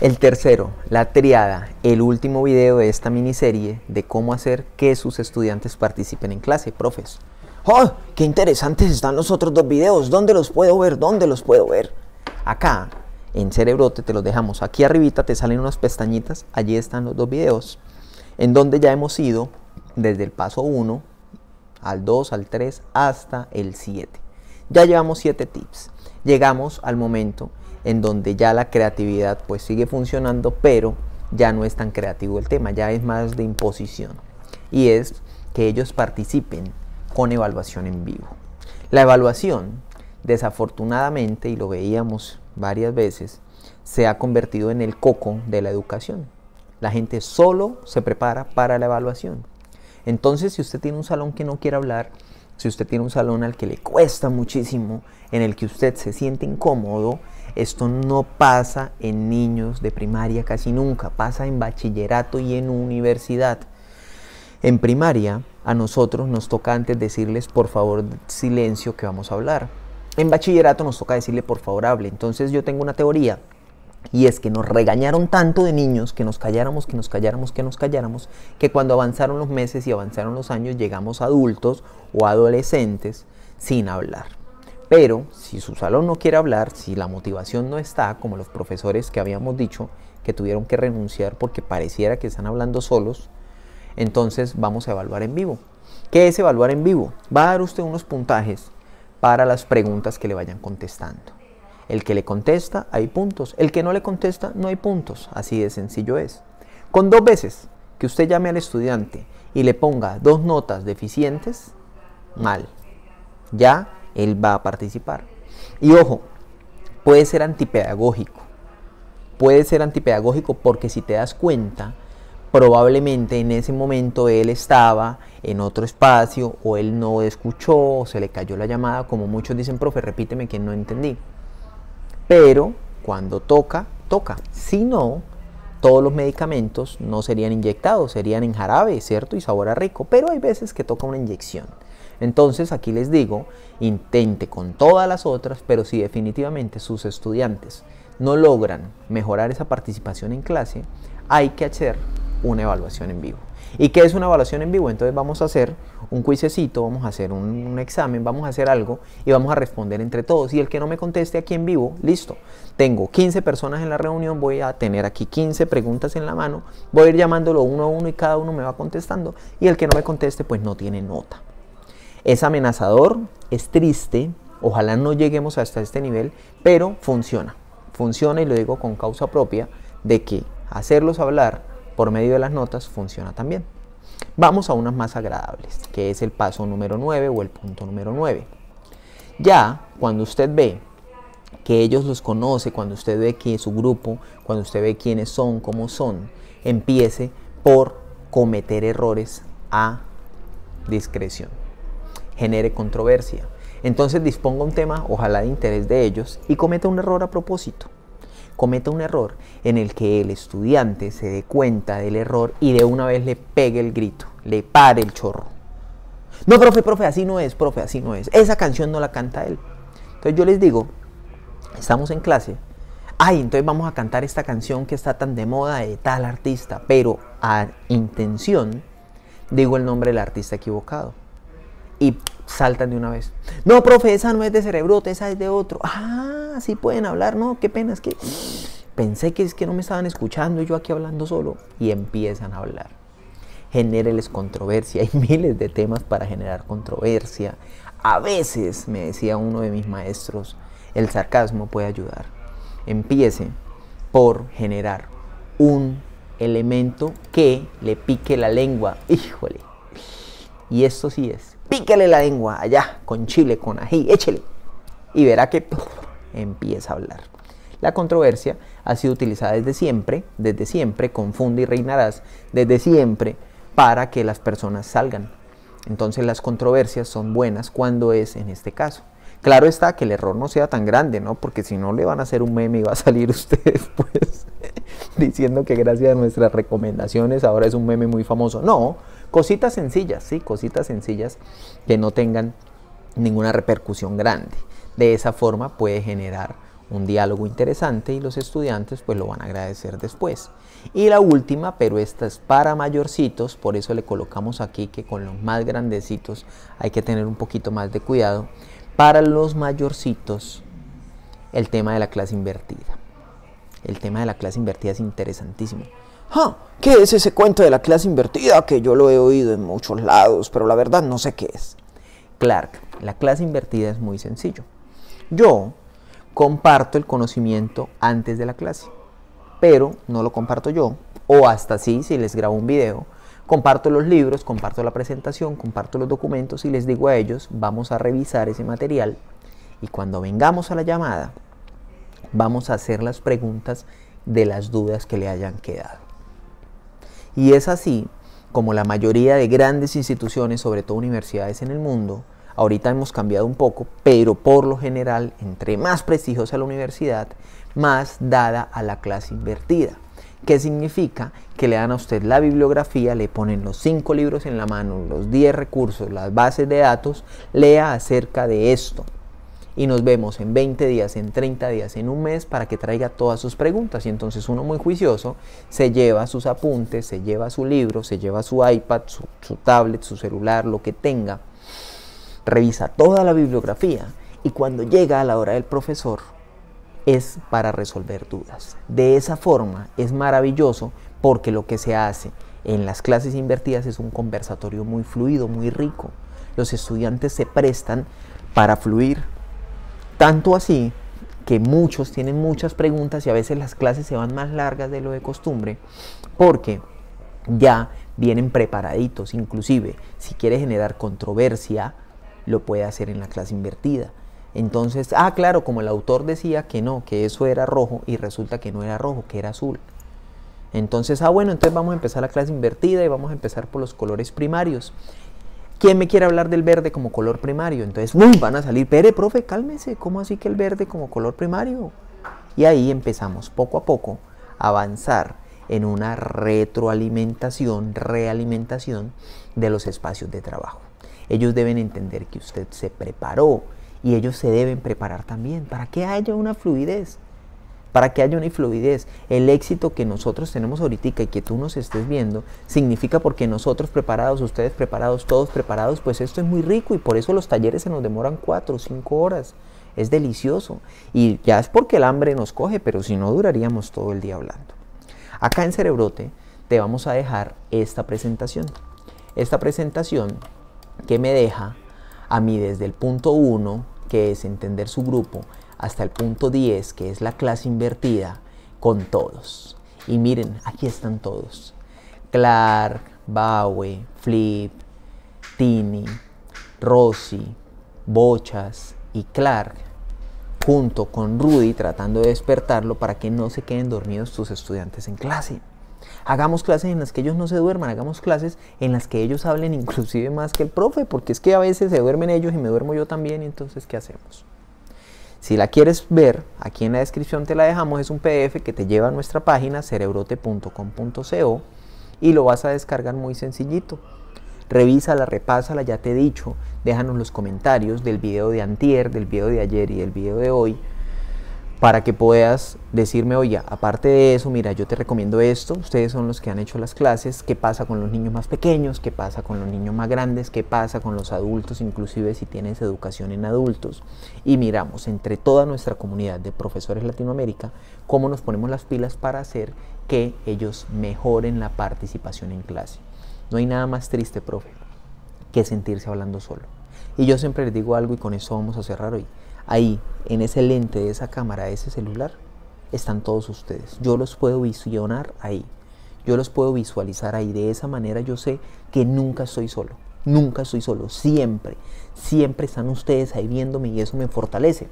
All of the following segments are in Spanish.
El tercero, la triada, el último video de esta miniserie de cómo hacer que sus estudiantes participen en clase, profes. ¡Oh! ¡Qué interesantes están los otros dos videos! ¿Dónde los puedo ver? ¿Dónde los puedo ver? Acá, en Cerebrote, te los dejamos. Aquí arribita te salen unas pestañitas, allí están los dos videos, en donde ya hemos ido desde el paso 1 al 2, al 3, hasta el 7. Ya llevamos 7 tips. Llegamos al momento en donde ya la creatividad pues sigue funcionando, pero ya no es tan creativo el tema, ya es más de imposición. Y es que ellos participen con evaluación en vivo. La evaluación, desafortunadamente, y lo veíamos varias veces, se ha convertido en el coco de la educación. La gente solo se prepara para la evaluación. Entonces, si usted tiene un salón que no quiere hablar, si usted tiene un salón al que le cuesta muchísimo, en el que usted se siente incómodo, esto no pasa en niños de primaria casi nunca, pasa en bachillerato y en universidad. En primaria a nosotros nos toca antes decirles por favor silencio que vamos a hablar. En bachillerato nos toca decirle por favor hable. Entonces yo tengo una teoría y es que nos regañaron tanto de niños que nos calláramos, que nos calláramos, que nos calláramos, que cuando avanzaron los meses y avanzaron los años llegamos adultos o adolescentes sin hablar. Pero si su salón no quiere hablar, si la motivación no está, como los profesores que habíamos dicho, que tuvieron que renunciar porque pareciera que están hablando solos, entonces vamos a evaluar en vivo. ¿Qué es evaluar en vivo? Va a dar usted unos puntajes para las preguntas que le vayan contestando. El que le contesta, hay puntos. El que no le contesta, no hay puntos. Así de sencillo es. Con dos veces que usted llame al estudiante y le ponga dos notas deficientes, mal. Ya él va a participar. Y ojo, puede ser antipedagógico. Puede ser antipedagógico porque si te das cuenta, probablemente en ese momento él estaba en otro espacio o él no escuchó o se le cayó la llamada, como muchos dicen, profe, repíteme que no entendí. Pero cuando toca, toca. Si no, todos los medicamentos no serían inyectados, serían en jarabe, ¿cierto? Y sabor a rico, pero hay veces que toca una inyección. Entonces aquí les digo, intente con todas las otras, pero si definitivamente sus estudiantes no logran mejorar esa participación en clase, hay que hacer una evaluación en vivo. ¿Y qué es una evaluación en vivo? Entonces vamos a hacer un cuisecito, vamos a hacer un, un, examen, vamos a hacer algo y vamos a responder entre todos. Y el que no me conteste aquí en vivo, listo. Tengo 15 personas en la reunión, voy a tener aquí 15 preguntas en la mano, voy a ir llamándolo uno a uno y cada uno me va contestando. Y el que no me conteste, pues no tiene nota. Es amenazador, es triste, ojalá no lleguemos hasta este nivel, pero funciona. Funciona y lo digo con causa propia de que hacerlos hablar por medio de las notas funciona también. Vamos a unas más agradables, que es el paso número 9 o el punto número 9. Ya cuando usted ve que ellos los conoce, cuando usted ve que su grupo, cuando usted ve quiénes son, cómo son, empiece por cometer errores a discreción genere controversia. Entonces disponga un tema, ojalá de interés de ellos, y cometa un error a propósito. Cometa un error en el que el estudiante se dé cuenta del error y de una vez le pegue el grito, le pare el chorro. No, profe, profe, así no es, profe, así no es. Esa canción no la canta él. Entonces yo les digo, estamos en clase, ay, entonces vamos a cantar esta canción que está tan de moda de tal artista, pero a intención digo el nombre del artista equivocado y saltan de una vez. No, profe, esa no es de cerebrote, esa es de otro. Ah, sí pueden hablar, no, qué pena, es que pensé que es que no me estaban escuchando y yo aquí hablando solo. Y empiezan a hablar. Genéreles controversia. Hay miles de temas para generar controversia. A veces, me decía uno de mis maestros, el sarcasmo puede ayudar. Empiece por generar un elemento que le pique la lengua. Híjole, y esto sí es. Píquele la lengua allá, con chile, con ají, échele. Y verá que empieza a hablar. La controversia ha sido utilizada desde siempre, desde siempre, confunde y reinarás, desde siempre, para que las personas salgan. Entonces las controversias son buenas cuando es en este caso. Claro está que el error no sea tan grande, ¿no? Porque si no le van a hacer un meme y va a salir usted pues, diciendo que gracias a nuestras recomendaciones ahora es un meme muy famoso. No, Cositas sencillas, sí, cositas sencillas que no tengan ninguna repercusión grande. De esa forma puede generar un diálogo interesante y los estudiantes pues lo van a agradecer después. Y la última, pero esta es para mayorcitos, por eso le colocamos aquí que con los más grandecitos hay que tener un poquito más de cuidado. Para los mayorcitos, el tema de la clase invertida. El tema de la clase invertida es interesantísimo. Ah, ¿Qué es ese cuento de la clase invertida que yo lo he oído en muchos lados, pero la verdad no sé qué es? Clark, la clase invertida es muy sencillo. Yo comparto el conocimiento antes de la clase, pero no lo comparto yo, o hasta sí, si les grabo un video, comparto los libros, comparto la presentación, comparto los documentos y les digo a ellos, vamos a revisar ese material y cuando vengamos a la llamada, vamos a hacer las preguntas de las dudas que le hayan quedado. Y es así como la mayoría de grandes instituciones, sobre todo universidades en el mundo, ahorita hemos cambiado un poco, pero por lo general, entre más prestigiosa la universidad, más dada a la clase invertida. ¿Qué significa? Que le dan a usted la bibliografía, le ponen los cinco libros en la mano, los 10 recursos, las bases de datos, lea acerca de esto y nos vemos en 20 días, en 30 días, en un mes para que traiga todas sus preguntas. Y entonces uno muy juicioso se lleva sus apuntes, se lleva su libro, se lleva su iPad, su, su tablet, su celular, lo que tenga. Revisa toda la bibliografía y cuando llega a la hora del profesor es para resolver dudas. De esa forma es maravilloso porque lo que se hace en las clases invertidas es un conversatorio muy fluido, muy rico. Los estudiantes se prestan para fluir tanto así que muchos tienen muchas preguntas y a veces las clases se van más largas de lo de costumbre porque ya vienen preparaditos. Inclusive, si quiere generar controversia, lo puede hacer en la clase invertida. Entonces, ah, claro, como el autor decía que no, que eso era rojo y resulta que no era rojo, que era azul. Entonces, ah, bueno, entonces vamos a empezar la clase invertida y vamos a empezar por los colores primarios. ¿Quién me quiere hablar del verde como color primario? Entonces, van a salir, pere, profe, cálmese, ¿cómo así que el verde como color primario? Y ahí empezamos poco a poco a avanzar en una retroalimentación, realimentación de los espacios de trabajo. Ellos deben entender que usted se preparó y ellos se deben preparar también para que haya una fluidez para que haya una fluidez. El éxito que nosotros tenemos ahorita y que tú nos estés viendo, significa porque nosotros preparados, ustedes preparados, todos preparados, pues esto es muy rico y por eso los talleres se nos demoran cuatro o cinco horas. Es delicioso. Y ya es porque el hambre nos coge, pero si no duraríamos todo el día hablando. Acá en Cerebrote te vamos a dejar esta presentación. Esta presentación que me deja a mí desde el punto uno, que es entender su grupo, hasta el punto 10, que es la clase invertida, con todos. Y miren, aquí están todos. Clark, Bowie, Flip, Tini, Rossi, Bochas y Clark, junto con Rudy tratando de despertarlo para que no se queden dormidos sus estudiantes en clase. Hagamos clases en las que ellos no se duerman, hagamos clases en las que ellos hablen inclusive más que el profe, porque es que a veces se duermen ellos y me duermo yo también, entonces ¿qué hacemos? Si la quieres ver, aquí en la descripción te la dejamos, es un PDF que te lleva a nuestra página cerebrote.com.co y lo vas a descargar muy sencillito. Revísala, repásala, ya te he dicho, déjanos los comentarios del video de antier, del video de ayer y del video de hoy para que puedas decirme, oye, aparte de eso, mira, yo te recomiendo esto, ustedes son los que han hecho las clases, qué pasa con los niños más pequeños, qué pasa con los niños más grandes, qué pasa con los adultos, inclusive si tienes educación en adultos. Y miramos entre toda nuestra comunidad de profesores Latinoamérica cómo nos ponemos las pilas para hacer que ellos mejoren la participación en clase. No hay nada más triste, profe, que sentirse hablando solo. Y yo siempre les digo algo y con eso vamos a cerrar hoy ahí, en ese lente de esa cámara, de ese celular, están todos ustedes. Yo los puedo visionar ahí. Yo los puedo visualizar ahí. De esa manera yo sé que nunca estoy solo. Nunca estoy solo. Siempre. Siempre están ustedes ahí viéndome y eso me fortalece.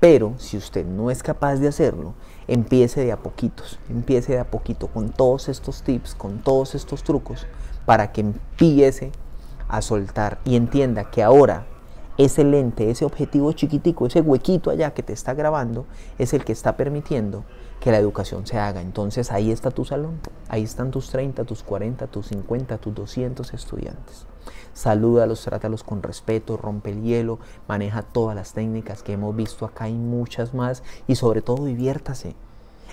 Pero si usted no es capaz de hacerlo, empiece de a poquitos. Empiece de a poquito con todos estos tips, con todos estos trucos, para que empiece a soltar y entienda que ahora ese lente, ese objetivo chiquitico, ese huequito allá que te está grabando, es el que está permitiendo que la educación se haga. Entonces ahí está tu salón, ahí están tus 30, tus 40, tus 50, tus 200 estudiantes. Salúdalos, trátalos con respeto, rompe el hielo, maneja todas las técnicas que hemos visto acá y muchas más y sobre todo diviértase.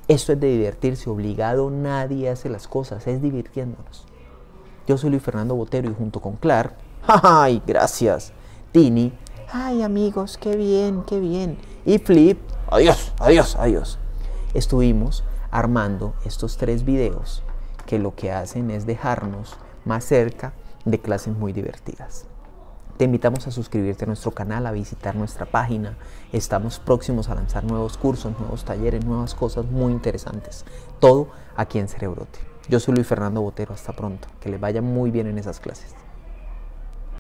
Esto es de divertirse, obligado nadie hace las cosas, es divirtiéndonos. Yo soy Luis Fernando Botero y junto con Clar, ¡ay, gracias! Tini, ay amigos, qué bien, qué bien. Y Flip, adiós, adiós, adiós. Estuvimos armando estos tres videos que lo que hacen es dejarnos más cerca de clases muy divertidas. Te invitamos a suscribirte a nuestro canal, a visitar nuestra página. Estamos próximos a lanzar nuevos cursos, nuevos talleres, nuevas cosas muy interesantes. Todo aquí en Cerebrote. Yo soy Luis Fernando Botero. Hasta pronto. Que les vaya muy bien en esas clases.